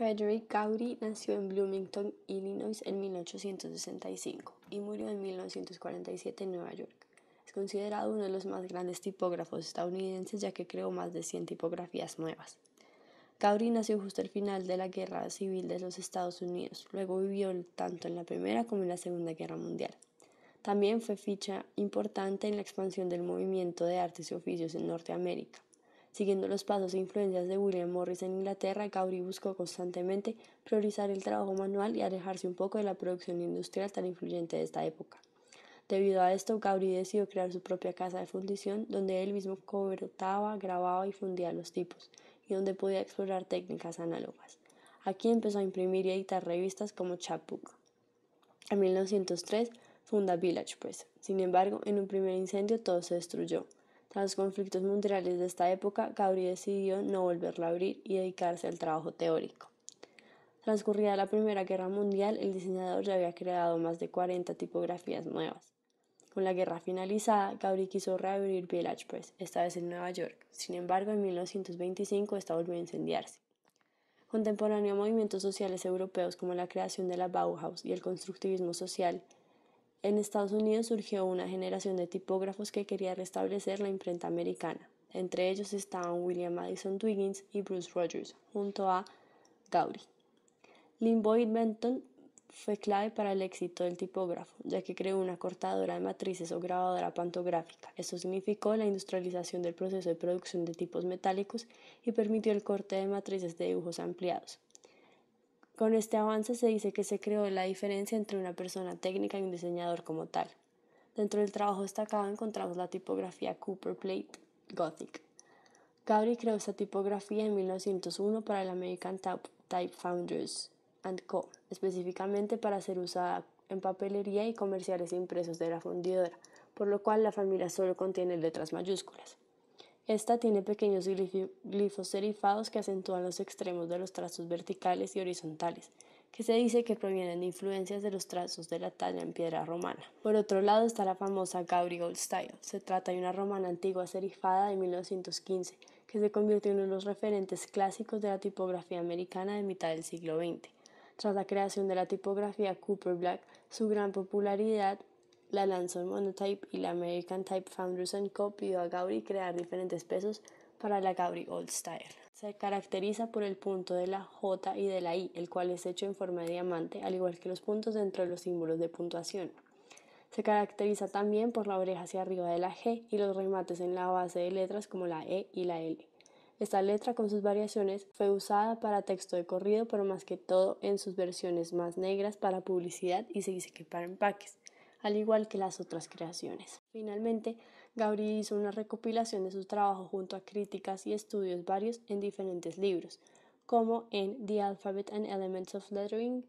Frederick Gowdy nació en Bloomington, Illinois en 1865 y murió en 1947 en Nueva York. Es considerado uno de los más grandes tipógrafos estadounidenses ya que creó más de 100 tipografías nuevas. Gowdy nació justo al final de la Guerra Civil de los Estados Unidos, luego vivió tanto en la Primera como en la Segunda Guerra Mundial. También fue ficha importante en la expansión del movimiento de artes y oficios en Norteamérica Siguiendo los pasos e influencias de William Morris en Inglaterra, Gowrie buscó constantemente priorizar el trabajo manual y alejarse un poco de la producción industrial tan influyente de esta época. Debido a esto, Gowrie decidió crear su propia casa de fundición, donde él mismo cobertaba, grababa y fundía los tipos, y donde podía explorar técnicas análogas. Aquí empezó a imprimir y editar revistas como Chapbook. En 1903 funda Village Press. Sin embargo, en un primer incendio todo se destruyó. Tras conflictos mundiales de esta época, Gaudí decidió no volverla a abrir y dedicarse al trabajo teórico. Transcurrida la Primera Guerra Mundial, el diseñador ya había creado más de 40 tipografías nuevas. Con la guerra finalizada, Gaudí quiso reabrir Village Press, esta vez en Nueva York. Sin embargo, en 1925 esta volvió a incendiarse. Contemporáneo a movimientos sociales europeos como la creación de la Bauhaus y el constructivismo social, en Estados Unidos surgió una generación de tipógrafos que quería restablecer la imprenta americana. Entre ellos estaban William Madison Twiggins y Bruce Rogers, junto a Lynn Boyd Benton fue clave para el éxito del tipógrafo, ya que creó una cortadora de matrices o grabadora pantográfica. Esto significó la industrialización del proceso de producción de tipos metálicos y permitió el corte de matrices de dibujos ampliados. Con este avance se dice que se creó la diferencia entre una persona técnica y un diseñador como tal. Dentro del trabajo destacado encontramos la tipografía Cooper Plate Gothic. Gabri creó esta tipografía en 1901 para el American Type Founders and Co., específicamente para ser usada en papelería y comerciales e impresos de la fundidora, por lo cual la familia solo contiene letras mayúsculas. Esta tiene pequeños glifos serifados que acentúan los extremos de los trazos verticales y horizontales, que se dice que provienen de influencias de los trazos de la talla en piedra romana. Por otro lado está la famosa Gabriel Style. Se trata de una romana antigua serifada de 1915, que se convirtió en uno de los referentes clásicos de la tipografía americana de mitad del siglo XX. Tras la creación de la tipografía Cooper Black, su gran popularidad la lanzó Monotype y la American Type Founders Co. pidió a Gauri crear diferentes pesos para la Gauri Old Style. Se caracteriza por el punto de la J y de la I, el cual es hecho en forma de diamante, al igual que los puntos dentro de los símbolos de puntuación. Se caracteriza también por la oreja hacia arriba de la G y los remates en la base de letras como la E y la L. Esta letra con sus variaciones fue usada para texto de corrido, pero más que todo en sus versiones más negras para publicidad y se dice que para empaques al igual que las otras creaciones. Finalmente, Gauri hizo una recopilación de su trabajo junto a críticas y estudios varios en diferentes libros, como en The Alphabet and Elements of Lettering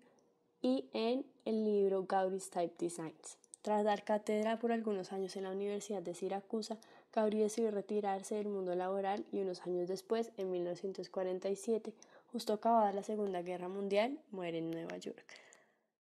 y en el libro Gauri's Type Designs. Tras dar cátedra por algunos años en la Universidad de Siracusa, Gauri decidió retirarse del mundo laboral y unos años después, en 1947, justo acabada la Segunda Guerra Mundial, muere en Nueva York.